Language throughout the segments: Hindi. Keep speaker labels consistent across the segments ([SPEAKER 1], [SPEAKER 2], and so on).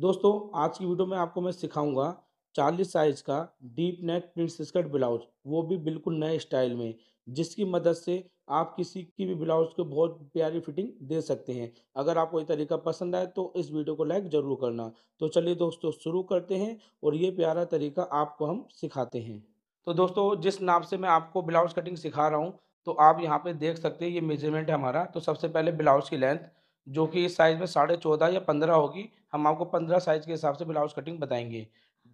[SPEAKER 1] दोस्तों आज की वीडियो में आपको मैं सिखाऊंगा चालीस साइज का deep neck print skirt blouse वो भी बिल्कुल नए स्टाइल में जिसकी मदद से आप किसी की भी ब्लाउज को बहुत प्यारी फिटिंग दे सकते हैं अगर आपको ये तरीका पसंद आए तो इस वीडियो को लाइक ज़रूर करना तो चलिए दोस्तों शुरू करते हैं और ये प्यारा तरीका आपको हम सिखाते हैं तो दोस्तों जिस नाप से मैं आपको ब्लाउज कटिंग सिखा रहा हूँ तो आप यहाँ पे देख सकते हैं ये मेजरमेंट है हमारा तो सबसे पहले ब्लाउज की लेंथ जो कि इस साइज़ में साढ़े चौदह या पंद्रह होगी हम आपको पंद्रह साइज़ के हिसाब से ब्लाउज कटिंग बताएंगे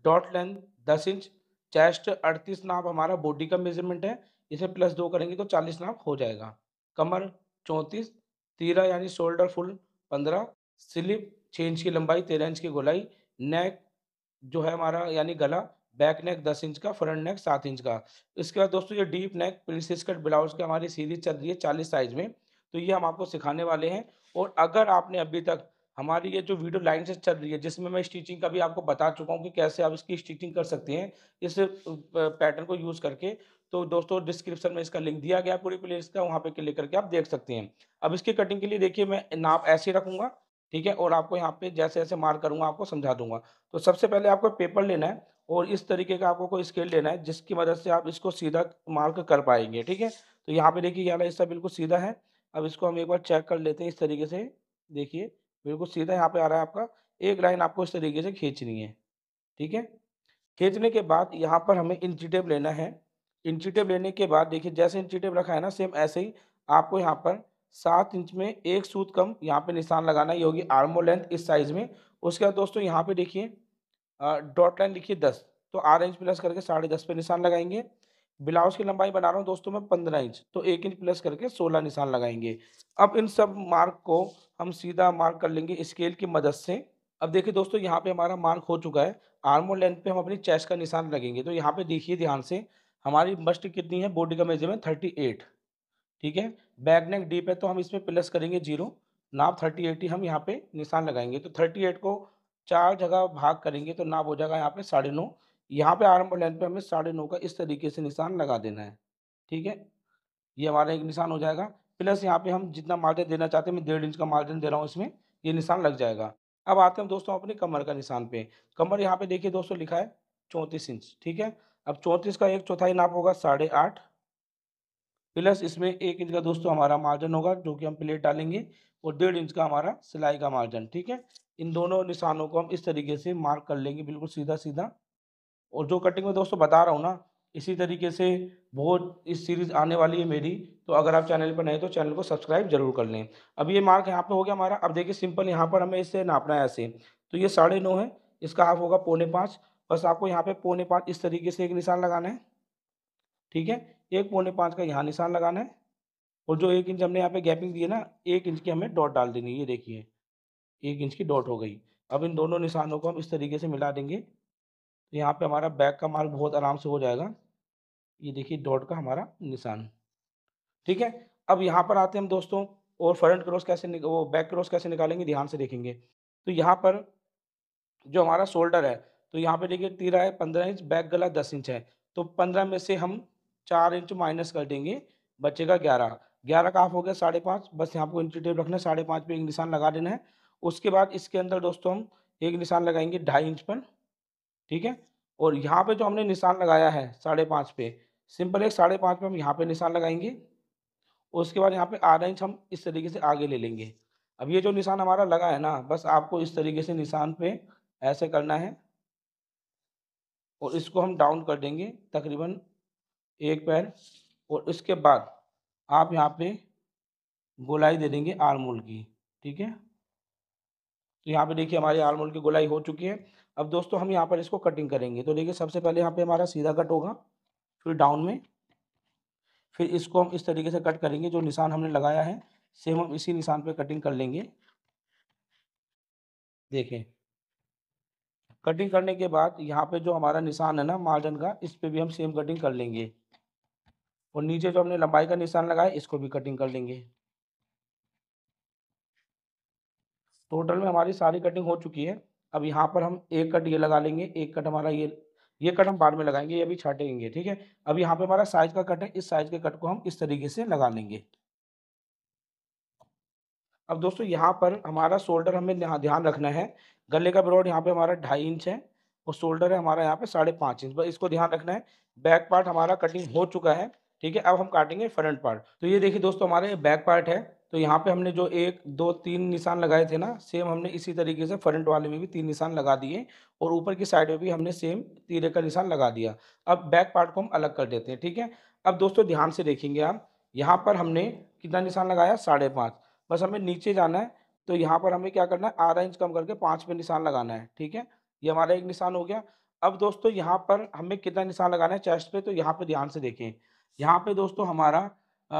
[SPEAKER 1] डॉट लेंथ दस इंच चेस्ट अड़तीस नाप हमारा बॉडी का मेजरमेंट है इसे प्लस दो करेंगे तो चालीस नाप हो जाएगा कमर चौंतीस तीरा यानी शोल्डर फुल पंद्रह स्लिप छः इंच की लंबाई तेरह इंच की गोलाई नेक जो है हमारा यानी गला बैक नेक दस इंच का फ्रंट नेक सात इंच का इसके बाद दोस्तों ये deep neck princess cut blouse की हमारी सीरीज चल रही है चालीस साइज में तो ये हम आपको सिखाने वाले हैं और अगर आपने अभी तक हमारी ये जो वीडियो लाइन से चल रही है जिसमें मैं स्टिचिंग का भी आपको बता चुका हूँ कि कैसे आप इसकी स्टिचिंग कर सकते हैं इस पैटर्न को यूज़ करके तो दोस्तों डिस्क्रिप्शन में इसका लिंक दिया गया पूरी प्लेस का वहाँ पे क्लिक करके आप देख सकते हैं अब इसकी कटिंग के लिए देखिए मैं नाप ऐसे रखूँगा ठीक है और आपको यहाँ पे जैसे जैसे मार करूँगा आपको समझा दूंगा तो सबसे पहले आपको पेपर लेना है और इस तरीके का आपको कोई स्केल लेना है जिसकी मदद से आप इसको सीधा मार्क कर पाएंगे ठीक है तो यहाँ पर देखिए यहाँ हिस्सा बिल्कुल सीधा है अब इसको हम एक बार चेक कर लेते हैं इस तरीके से देखिए बिल्कुल सीधा यहाँ पे आ रहा है आपका एक लाइन आपको इस तरीके से खींचनी है ठीक है खींचने के बाद यहाँ पर हमें इंची टेप लेना है इंची टेप लेने के बाद देखिए जैसे इंची टेप रखा है ना सेम ऐसे ही आपको यहाँ पर सात इंच में एक सूत कम यहाँ पे निशान लगाना ये होगी आर्मो लेंथ इस साइज में उसके बाद दोस्तों यहाँ पे देखिए डॉट लाइन लिखिए दस तो आर इंच प्लस करके साढ़े दस पे निशान लगाएंगे ब्लाउज की लंबाई बना रहा हूँ दोस्तों मैं पंद्रह इंच तो एक इंच प्लस करके सोलह निशान लगाएंगे अब इन सब मार्क को हम सीधा मार्क कर लेंगे स्केल की मदद से अब देखिए दोस्तों यहाँ पे हमारा मार्क हो चुका है आर्मो लेंथ पे हम अपनी चेस्ट का निशान लगेंगे तो यहाँ पे देखिए ध्यान से हमारी बस्ट कितनी है बॉडी का मेजरमेंट थर्टी एट ठीक है बैक नेक डीप है तो हम इसमें प्लस करेंगे जीरो नाप थर्टी एट ही हम यहाँ पे निशान लगाएंगे तो थर्टी एट को चार जगह भाग करेंगे तो नाप हो जाएगा यहाँ पे साढ़े नौ यहाँ पे आरंभ लाइन पे हमें साढ़े नौ का इस तरीके से निशान लगा देना है ठीक है ये हमारा एक निशान हो जाएगा प्लस यहाँ पे हम जितना मार्जिन देना चाहते हैं मैं डेढ़ इंच का मार्जिन दे रहा हूँ इसमें ये निशान लग जाएगा अब आते हैं दोस्तों अपने कमर का निशान पे कमर यहाँ पे देखिए दोस्तों लिखा है चौंतीस इंच ठीक है अब चौंतीस का एक चौथाई नाप होगा साढ़े आठ प्लस इसमें एक इंच का दोस्तों हमारा मार्जिन होगा जो कि हम प्लेट डालेंगे और डेढ़ इंच का हमारा सिलाई का मार्जिन ठीक है इन दोनों निशानों को हम इस तरीके से मार्क कर लेंगे बिल्कुल सीधा सीधा और जो कटिंग में दोस्तों बता रहा हूँ ना इसी तरीके से बहुत इस सीरीज़ आने वाली है मेरी तो अगर आप चैनल पर नए तो चैनल को सब्सक्राइब जरूर कर लें अब ये मार्क यहाँ पे हो गया हमारा अब देखिए सिंपल यहाँ पर हमें इसे नापना है ऐसे तो ये साढ़े नौ है इसका हाफ होगा पौने पाँच बस आपको यहाँ पे पौने पाँच इस तरीके से एक निशान लगाना है ठीक है एक पौने पाँच का यहाँ निशान लगाना है और जो एक इंच हमने यहाँ पे गैपिंग दी है ना एक इंच की हमें डॉट डाल देनी है ये देखिए एक इंच की डॉट हो गई अब इन दोनों निशानों को हम इस तरीके से मिला देंगे तो यहाँ पे हमारा बैक का मार्क बहुत आराम से हो जाएगा ये देखिए डॉट का हमारा निशान ठीक है अब यहाँ पर आते हैं हम दोस्तों और फ्रंट क्रॉस कैसे वो बैक क्रॉस कैसे निकालेंगे ध्यान से देखेंगे तो यहाँ पर जो हमारा शोल्डर है तो यहाँ पे देखिए तीरा है पंद्रह इंच बैक गला दस इंच है तो पंद्रह में से हम चार इंच माइनस कर देंगे बचेगा ग्यारह ग्यारह का हाफ हो गया साढ़े पाँच बस यहाँ पर इंची टेप रखना है साढ़े पाँच पर एक निशान लगा देना है उसके बाद इसके अंदर दोस्तों हम एक निशान लगाएंगे ढाई इंच पर ठीक है और यहाँ पे जो हमने निशान लगाया है साढ़े पाँच पे सिंपल एक साढ़े पाँच पे हम यहाँ पे निशान लगाएंगे उसके बाद यहाँ पे आधा इंच हम इस तरीके से आगे ले लेंगे अब ये जो निशान हमारा लगा है ना बस आपको इस तरीके से निशान पे ऐसे करना है और इसको हम डाउन कर देंगे तकरीबन एक पैर और इसके बाद आप यहाँ पे गोलाई दे देंगे आरमूल की ठीक है तो यहाँ पे देखिए हमारे आलमोल की गोलाई हो चुकी है अब दोस्तों हम यहाँ पर इसको कटिंग करेंगे तो देखिए सबसे पहले यहाँ पे हमारा सीधा कट होगा फिर डाउन में फिर इसको हम इस तरीके से कट करेंगे जो निशान हमने लगाया है सेम हम इसी निशान पर कटिंग कर लेंगे देखें कटिंग करने के बाद यहाँ पे जो हमारा निशान है ना मार्जन का इस पर भी हम सेम कटिंग कर लेंगे और नीचे जो हमने लंबाई का निशान लगाया इसको भी कटिंग कर लेंगे टोटल में हमारी सारी कटिंग हो चुकी है अब यहाँ पर हम एक कट ये लगा लेंगे एक कट हमारा ये ये कट हम बाद में लगाएंगे ये भी छाटेंगे ठीक है अब यहाँ पे हमारा साइज का कट है इस साइज के कट को हम इस तरीके से लगा लेंगे अब दोस्तों यहाँ पर हमारा शोल्डर हमें ध्यान रखना है गले का ब्रॉड यहाँ पे हमारा ढाई इंच है और शोल्डर है हमारा यहाँ पे साढ़े पाँच इंच बस इसको ध्यान रखना है बैक पार्ट हमारा कटिंग हो चुका है ठीक है अब हम काटेंगे फ्रंट पार्ट तो ये देखिए दोस्तों हमारा ये बैक पार्ट है तो यहाँ पे हमने जो एक दो तीन निशान लगाए थे ना सेम हमने इसी तरीके से फ्रंट वाले में भी तीन निशान लगा दिए और ऊपर की साइड में भी हमने सेम तीरे का निशान लगा दिया अब बैक पार्ट को हम अलग कर देते हैं ठीक है अब दोस्तों ध्यान से देखेंगे आप यहाँ पर हमने कितना निशान लगाया साढ़े पाँच बस हमें नीचे जाना है तो यहाँ पर हमें क्या करना है आधा इंच कम करके पाँच पे निशान लगाना है ठीक है ये हमारा एक निशान हो गया अब दोस्तों यहाँ पर हमें कितना निशान लगाना है चेस्ट पे तो यहाँ पे ध्यान से देखें यहाँ पे दोस्तों हमारा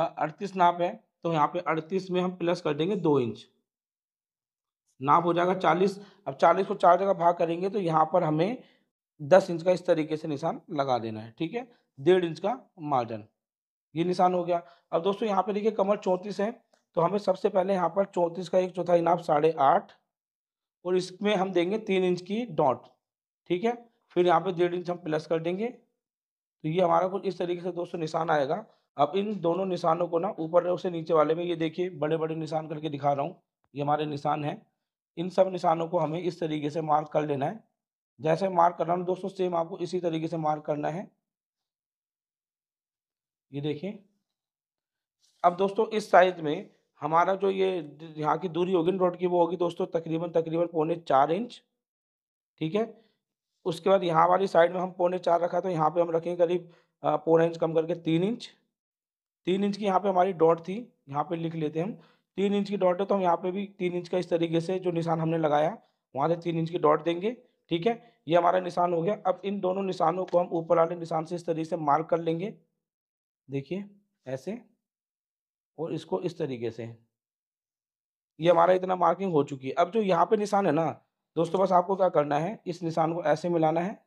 [SPEAKER 1] अड़तीस नाप है तो यहाँ पे अड़तीस में हम प्लस कर देंगे दो इंच नाप हो जाएगा चालीस अब चालीस को चार जगह भाग करेंगे तो यहाँ पर हमें दस इंच का इस तरीके से निशान लगा देना है ठीक है डेढ़ इंच का मार्जिन ये निशान हो गया अब दोस्तों यहाँ पे देखिए कमर चौंतीस है तो हमें सबसे पहले यहाँ पर चौंतीस का एक चौथाई नाप साढ़े आठ और इसमें हम देंगे तीन इंच की डॉट ठीक है फिर यहाँ पे डेढ़ इंच हम प्लस कर देंगे तो ये हमारा कुछ इस तरीके से दोस्तों निशान आएगा अब इन दोनों निशानों को ना ऊपर से नीचे वाले में ये देखिए बड़े बड़े निशान करके दिखा रहा हूँ ये हमारे निशान हैं इन सब निशानों को हमें इस तरीके से मार्क कर लेना है जैसे मार्क कर रहा हूँ दोस्तों सेम आपको इसी तरीके से मार्क करना है ये देखिए अब दोस्तों इस साइज में हमारा जो ये यहाँ की दूरी होगी रोड की वो होगी दोस्तों तकरीबन तकरीबन पौने चार इंच ठीक है उसके बाद यहाँ वाली साइड में हम पौने चार रखा तो यहाँ पे हम रखेंगे करीब पौने इंच कम करके तीन इंच तीन इंच की यहाँ पे हमारी डॉट थी यहाँ पे लिख लेते हैं हम तीन इंच की डॉट है तो हम यहाँ पे भी तीन इंच का इस तरीके से जो निशान हमने लगाया वहाँ से तीन इंच की डॉट देंगे ठीक है ये हमारा निशान हो गया अब इन दोनों निशानों को हम ऊपर वाले निशान से इस तरीके से मार्क कर लेंगे देखिए ऐसे और इसको इस तरीके से ये हमारा इतना मार्किंग हो चुकी है अब जो यहाँ पे निशान है ना दोस्तों बस आपको क्या करना है इस निशान को ऐसे मिलाना है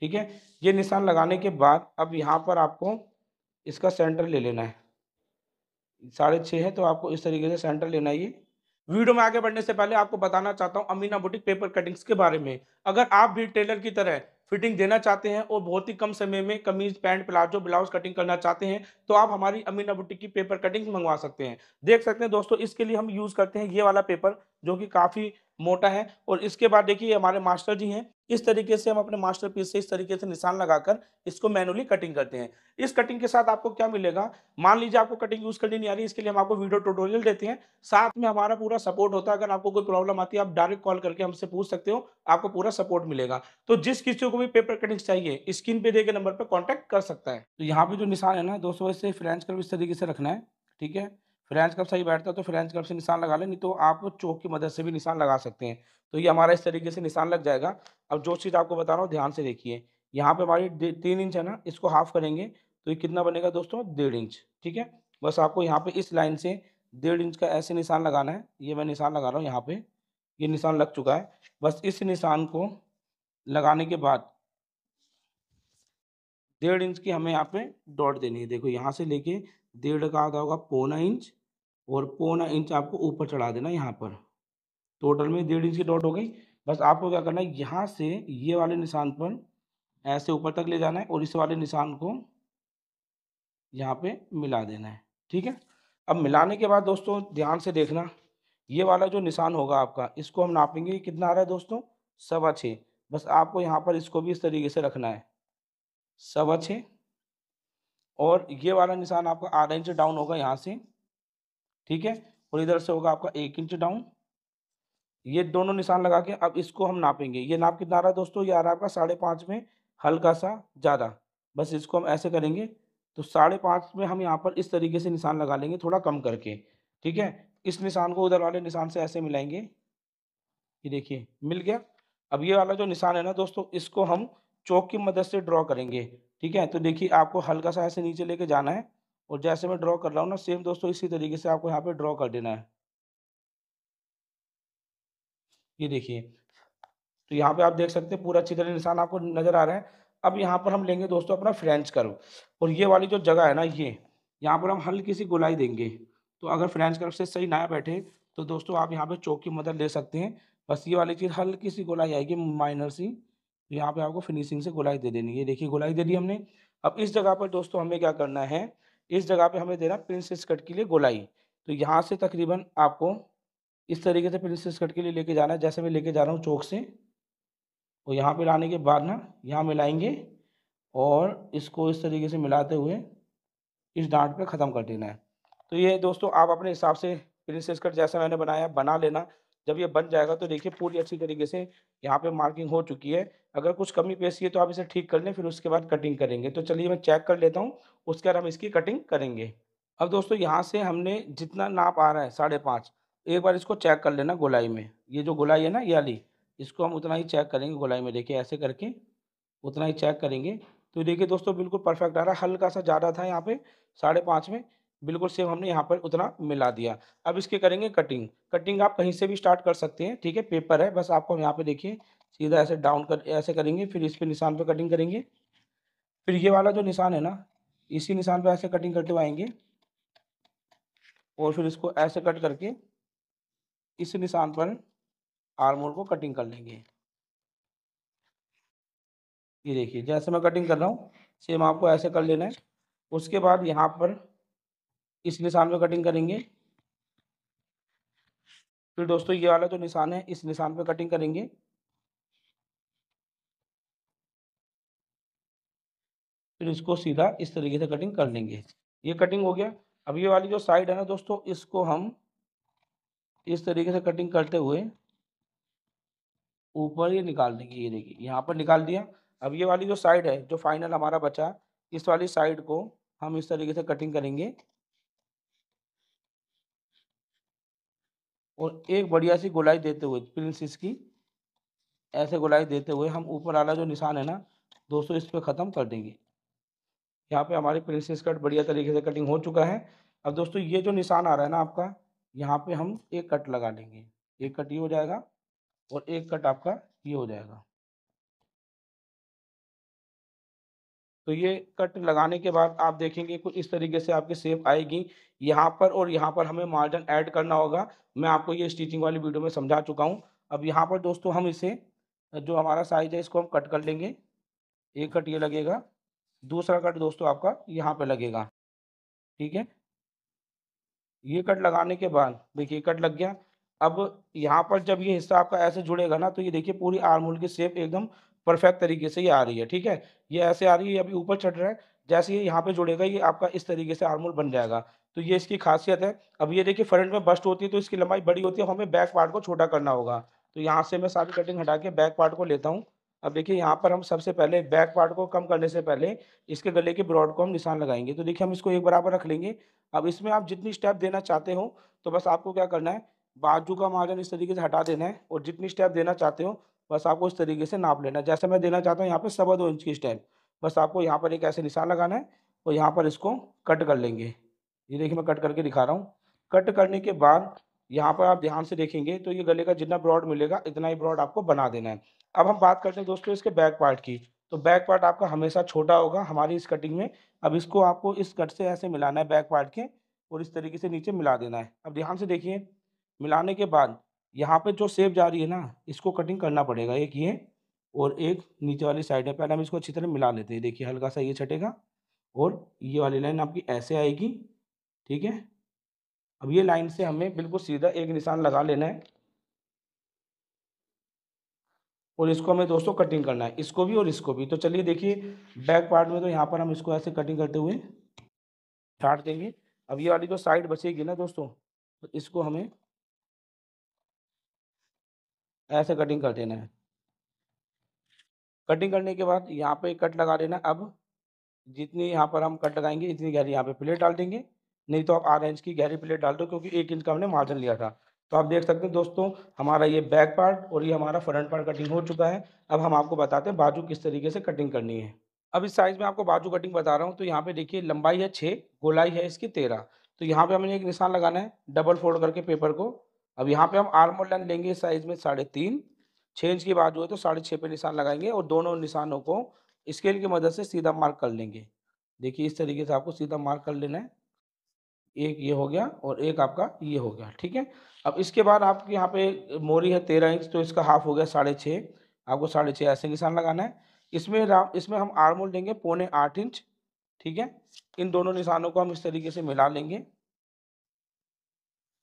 [SPEAKER 1] ठीक है ये निशान लगाने के बाद अब यहाँ पर आपको इसका सेंटर ले लेना है साढ़े छः है तो आपको इस तरीके से सेंटर लेना है ये वीडियो में आगे बढ़ने से पहले आपको बताना चाहता हूँ अमीना बुटीक पेपर कटिंग्स के बारे में अगर आप भी टेलर की तरह फिटिंग देना चाहते हैं और बहुत ही कम समय में कमीज पैंट प्लाजो ब्लाउज कटिंग करना चाहते हैं तो आप हमारी अमीना बुटीक की पेपर कटिंग्स मंगवा सकते हैं देख सकते हैं दोस्तों इसके लिए हम यूज़ करते हैं ये वाला पेपर जो कि काफ़ी मोटा है और इसके बाद देखिए हमारे मास्टर जी हैं इस तरीके से हम अपने मास्टर पीस से इस तरीके से निशान लगाकर इसको मैनुअली कटिंग करते हैं इस कटिंग के साथ आपको क्या मिलेगा मान लीजिए आपको कटिंग यूज करनी नहीं आ रही इसके लिए हम आपको वीडियो ट्यूटोरियल देते हैं साथ में हमारा पूरा सपोर्ट होता है अगर आपको कोई प्रॉब्लम आती है आप डायरेक्ट कॉल करके हमसे पूछ सकते हो आपको पूरा सपोर्ट मिलेगा तो जिस किसी को भी पेपर कटिंग चाहिए स्क्रीन पे देखे नंबर पर कॉन्टेक्ट कर सकता है तो यहाँ पे जो निशान है ना दोस्तों फ्रेंच कर इस तरीके से रखना है ठीक है फ्रेंच कप सही बैठता है तो फ्रेंच कप से निशान लगा ले नहीं तो आप चौक की मदद से भी निशान लगा सकते हैं तो ये हमारा इस तरीके से निशान लग जाएगा अब जो चीज़ आपको बता रहा हूँ ध्यान से देखिए यहाँ पे हमारी तीन इंच है ना इसको हाफ करेंगे तो ये कितना बनेगा दोस्तों डेढ़ इंच ठीक है बस आपको यहाँ पे इस लाइन से डेढ़ इंच का ऐसे निशान लगाना है ये मैं निशान लगा रहा हूँ यहाँ पे ये निशान लग चुका है बस इस निशान को लगाने के बाद डेढ़ इंच की हमें यहाँ पे डॉट देनी है देखो यहाँ से लेके डेढ़ का आधा होगा पौना इंच और पौना इंच आपको ऊपर चढ़ा देना यहाँ पर टोटल में डेढ़ इंच की डॉट हो गई बस आपको क्या करना है यहाँ से ये वाले निशान पर ऐसे ऊपर तक ले जाना है और इस वाले निशान को यहाँ पे मिला देना है ठीक है अब मिलाने के बाद दोस्तों ध्यान से देखना ये वाला जो निशान होगा आपका इसको हम नापेंगे कितना आ रहा है दोस्तों सवा छः बस आपको यहाँ पर इसको भी इस तरीके से रखना है सवा छः और ये वाला निशान आपका आधा इंच डाउन होगा यहाँ से ठीक है और इधर से होगा आपका एक इंच डाउन ये दोनों निशान लगा के अब इसको हम नापेंगे ये नाप कितना आ रहा है दोस्तों ये आ रहा है आपका साढ़े पाँच में हल्का सा ज़्यादा बस इसको हम ऐसे करेंगे तो साढ़े पाँच में हम यहाँ पर इस तरीके से निशान लगा लेंगे थोड़ा कम करके ठीक है इस निशान को उधर वाले निशान से ऐसे मिलाएंगे ये देखिए मिल गया अब ये वाला जो निशान है ना दोस्तों इसको हम चौक की मदद से ड्रॉ करेंगे ठीक है तो देखिए आपको हल्का सा ऐसे नीचे लेके जाना है और जैसे मैं ड्रॉ कर रहा हूँ ना सेम दोस्तों इसी तरीके से आपको यहाँ पे ड्रॉ कर देना है ये देखिए तो यहाँ पे आप देख सकते हैं पूरा अच्छी तरह निशान आपको नजर आ रहा है अब यहाँ पर हम लेंगे दोस्तों अपना फ्रेंच कर्व और ये वाली जो जगह है ना ये यहाँ पर हम हल्की सी गुलाई देंगे तो अगर फ्रेंच कर्व से सही ना बैठे तो दोस्तों आप यहाँ पे चौक की मदद ले सकते हैं बस ये वाली चीज़ हल्की सी गुलाई आएगी माइनर सी तो यहाँ पे आपको फिनिशिंग से गुलाई दे देनी है देखिए गुलाई दे दी हमने अब इस जगह पर दोस्तों हमें क्या करना है इस जगह पे हमें देना प्रिंसेस कट के लिए गोलाई तो यहाँ से तकरीबन आपको इस तरीके से प्रिंसेस कट के लिए लेके जाना है जैसे मैं लेके जा रहा हूँ चौक से और यहाँ पे लाने के बाद ना यहाँ मिलाएंगे और इसको इस तरीके से मिलाते हुए इस डांट पे ख़त्म कर देना है तो ये दोस्तों आप अपने हिसाब से प्रिंसेस कट जैसा मैंने बनाया बना लेना जब ये बन जाएगा तो देखिए पूरी अच्छी तरीके से यहाँ पे मार्किंग हो चुकी है अगर कुछ कमी पेशी है तो आप इसे ठीक कर लें फिर उसके बाद कटिंग करेंगे तो चलिए मैं चेक कर लेता हूँ उसके बाद हम इसकी कटिंग करेंगे अब दोस्तों यहाँ से हमने जितना नाप आ रहा है साढ़े पाँच एक बार इसको चेक कर लेना गोलाई में ये जो गोलाई है ना ये इसको हम उतना ही चेक करेंगे गोलाई में देखिए ऐसे करके उतना ही चेक करेंगे तो देखिए दोस्तों बिल्कुल परफेक्ट आ रहा है हल्का सा ज़्यादा था यहाँ पे साढ़े पाँच में बिल्कुल सेम हमने यहाँ पर उतना मिला दिया अब इसके करेंगे कटिंग कटिंग आप कहीं से भी स्टार्ट कर सकते हैं ठीक है पेपर है बस आपको हम यहाँ पे देखिए सीधा ऐसे डाउन कर ऐसे करेंगे फिर इस पर निशान पर कटिंग करेंगे फिर ये वाला जो निशान है ना इसी निशान पर ऐसे कटिंग करते हुए आएंगे और फिर इसको ऐसे कट करके इस निशान पर आर्मोर को कटिंग कर लेंगे ये देखिए जैसे मैं कटिंग कर रहा हूँ सेम आपको ऐसे कर लेना है उसके बाद यहाँ पर इस निशान पे कटिंग करेंगे फिर दोस्तों ये वाला जो निशान है इस निशान पे कटिंग करेंगे फिर इसको सीधा इस तरीके से कटिंग कर लेंगे ये कटिंग हो गया अब ये वाली जो साइड है ना दोस्तों इसको हम इस तरीके से कटिंग करते हुए ऊपर ये निकाल देंगे ये देखिए यहाँ पर निकाल दिया अब ये वाली जो साइड है जो फाइनल हमारा बचा इस वाली साइड को हम इस तरीके से कटिंग करेंगे और एक बढ़िया सी गोलाई देते हुए प्रिंसिस की ऐसे गोलाई देते हुए हम ऊपर वाला जो निशान है ना दोस्तों इस पर ख़त्म कर देंगे यहाँ पे हमारी प्रिंसिस कट बढ़िया तरीके से कटिंग हो चुका है अब दोस्तों ये जो निशान आ रहा है ना आपका यहाँ पे हम एक कट लगा लेंगे एक कट ये हो जाएगा और एक कट आपका ये हो जाएगा तो ये कट लगाने के बाद आप देखेंगे कुछ इस तरीके से आपकी सेप आएगी यहाँ पर और यहाँ पर हमें मार्जिन ऐड करना होगा मैं आपको ये स्टिचिंग वाली वीडियो में समझा चुका हूँ अब यहाँ पर दोस्तों हम इसे जो हमारा साइज है इसको हम कट कर लेंगे एक कट ये लगेगा दूसरा कट दोस्तों आपका यहाँ पर लगेगा ठीक है ये कट लगाने के बाद देखिए कट लग गया अब यहाँ पर जब ये हिस्सा आपका ऐसे जुड़ेगा ना तो ये देखिए पूरी आर्मोल की सेप एकदम परफेक्ट तरीके से ये आ रही है ठीक है ये ऐसे आ रही है अभी ऊपर चढ़ रहा है जैसे ये यहाँ पे जुड़ेगा ये आपका इस तरीके से आर्मोल बन जाएगा तो ये इसकी खासियत है अब ये देखिए फ्रंट में बस्ट होती है तो इसकी लंबाई बड़ी होती है हमें बैक पार्ट को छोटा करना होगा तो यहाँ से मैं सारी कटिंग हटा के बैक पार्ट को लेता हूँ अब देखिए यहाँ पर हम सबसे पहले बैक पार्ट को कम करने से पहले इसके गले के ब्रॉड को हम निशान लगाएंगे तो देखिए हम इसको एक बराबर रख लेंगे अब इसमें आप जितनी स्टेप देना चाहते हो तो बस आपको क्या करना है बाजू का मार्जन इस तरीके से हटा देना है और जितनी स्टेप देना चाहते हो बस आपको इस तरीके से नाप लेना जैसे मैं देना चाहता हूँ यहाँ पर सवा दो इंच की स्टैंड बस आपको यहाँ पर एक ऐसे निशान लगाना है और यहाँ पर इसको कट कर लेंगे ये देखिए मैं कट करके दिखा रहा हूँ कट करने के बाद यहाँ पर आप ध्यान से देखेंगे तो ये गले का जितना ब्रॉड मिलेगा इतना ही ब्रॉड आपको बना देना है अब हम बात करते हैं दोस्तों इसके बैक पार्ट की तो बैक पार्ट आपका हमेशा छोटा होगा हमारी इस कटिंग में अब इसको आपको इस कट से ऐसे मिलाना है बैक पार्ट के और इस तरीके से नीचे मिला देना है अब ध्यान से देखिए मिलाने के बाद यहाँ पे जो सेप जा रही है ना इसको कटिंग करना पड़ेगा एक ये और एक नीचे वाली साइड है पहले हम इसको अच्छी तरह मिला लेते हैं देखिए हल्का सा ये छटेगा और ये वाली लाइन आपकी ऐसे आएगी ठीक है अब ये लाइन से हमें बिल्कुल सीधा एक निशान लगा लेना है और इसको हमें दोस्तों कटिंग करना है इसको भी और इसको भी तो चलिए देखिए बैक पार्ट में तो यहाँ पर हम इसको ऐसे कटिंग करते हुए छाट देंगे अब ये वाली जो साइड बचेगी ना दोस्तों तो इसको हमें ऐसे कटिंग कर देना है कटिंग करने के बाद यहाँ पे कट लगा देना अब जितनी यहाँ पर हम कट लगाएंगे इतनी गहरी यहाँ पे प्लेट डाल देंगे नहीं तो आप आधा इंच की गहरी प्लेट डाल दो क्योंकि एक इंच का हमने मार्जिन लिया था तो आप देख सकते हैं दोस्तों हमारा ये बैक पार्ट और ये हमारा फ्रंट पार्ट कटिंग हो चुका है अब हम आपको बताते हैं बाजू किस तरीके से कटिंग करनी है अब इस साइज़ में आपको बाजू कटिंग बता रहा हूँ तो यहाँ पे देखिए लंबाई है छः गोलाई है इसकी तेरह तो यहाँ पे हमें एक निशान लगाना है डबल फोल्ड करके पेपर को अब यहाँ पे हम आर्म और लेंथ लेंगे साइज में साढ़े तीन छः इंच की बाजू है तो साढ़े छः पे निशान लगाएंगे और दोनों निशानों को स्केल की मदद से सीधा मार्क कर लेंगे देखिए इस तरीके से आपको सीधा मार्क कर लेना है एक ये हो गया और एक आपका ये हो गया ठीक है अब इसके बाद आपके यहाँ पे मोरी है तेरह इंच तो इसका हाफ हो गया साढ़े छः आपको साढ़े छः ऐसे निशान लगाना है इसमें इसमें हम आर्मोल लेंगे पौने आठ इंच ठीक है इन दोनों निशानों को हम इस तरीके से मिला लेंगे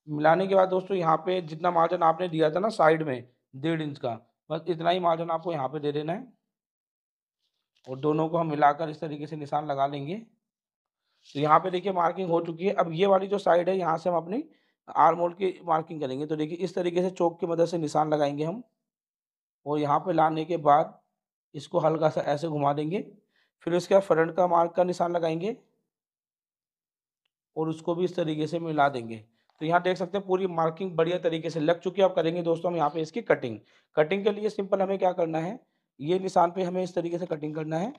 [SPEAKER 1] मिलाने के बाद दोस्तों यहाँ पे जितना मार्जिन आपने दिया था ना साइड में डेढ़ इंच का बस इतना ही मार्जिन आपको यहाँ पे दे देना है और दोनों को हम मिलाकर इस तरीके से निशान लगा लेंगे तो यहाँ पे देखिए मार्किंग हो चुकी है अब ये वाली जो साइड है यहाँ से हम अपनी आरमोल की मार्किंग करेंगे तो देखिए इस तरीके से चौक की मदद से निशान लगाएंगे हम और यहाँ पर लाने के बाद इसको हल्का सा ऐसे घुमा देंगे फिर उसके बाद फ्रंट का मार्क का निशान लगाएंगे और उसको भी इस तरीके से मिला देंगे तो यहाँ देख सकते हैं पूरी मार्किंग बढ़िया तरीके से लग चुकी है अब करेंगे दोस्तों हम यहाँ पे इसकी कटिंग कटिंग के लिए सिंपल हमें क्या करना है ये निशान पे हमें इस तरीके से कटिंग करना है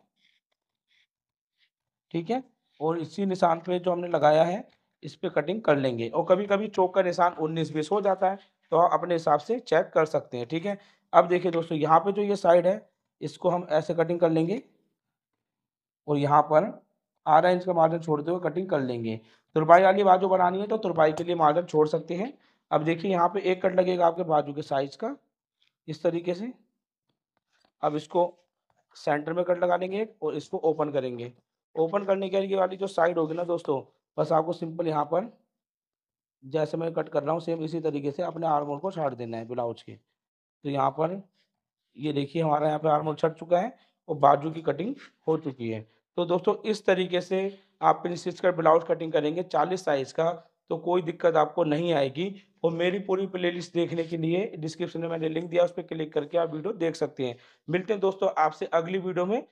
[SPEAKER 1] ठीक है और इसी निशान पे जो हमने लगाया है इस पर कटिंग कर लेंगे और कभी कभी चौक का निशान उन्नीस बीस हो जाता है तो आप अपने हिसाब से चेक कर सकते हैं ठीक है अब देखिए दोस्तों यहाँ पे जो ये साइड है इसको हम ऐसे कटिंग कर लेंगे और यहाँ पर आधा इंच का मार्जिन छोड़ते हुए कटिंग कर लेंगे तुरपाई वाली बाजू बनानी है तो तुरपाई के लिए मार्जिन छोड़ सकते हैं अब देखिए यहाँ पे एक कट लगेगा आपके बाजू के साइज का इस तरीके से अब इसको सेंटर में कट लगा लेंगे और इसको ओपन करेंगे ओपन करने के लिए वाली जो साइड होगी ना दोस्तों बस आपको सिंपल यहाँ पर जैसे मैं कट कर रहा हूँ सेम इसी तरीके से अपने आर्मोल को छाट देना है ब्लाउज के तो यहाँ पर ये देखिए हमारा यहाँ पर आर्मोल छट चुका है और बाजू की कटिंग हो चुकी है तो दोस्तों इस तरीके से आप पिन स्टिच कर ब्लाउज कटिंग करेंगे चालीस साइज का तो कोई दिक्कत आपको नहीं आएगी और मेरी पूरी प्लेलिस्ट देखने के लिए डिस्क्रिप्शन में मैंने लिंक दिया उस पर क्लिक करके आप वीडियो देख सकते हैं मिलते हैं दोस्तों आपसे अगली वीडियो में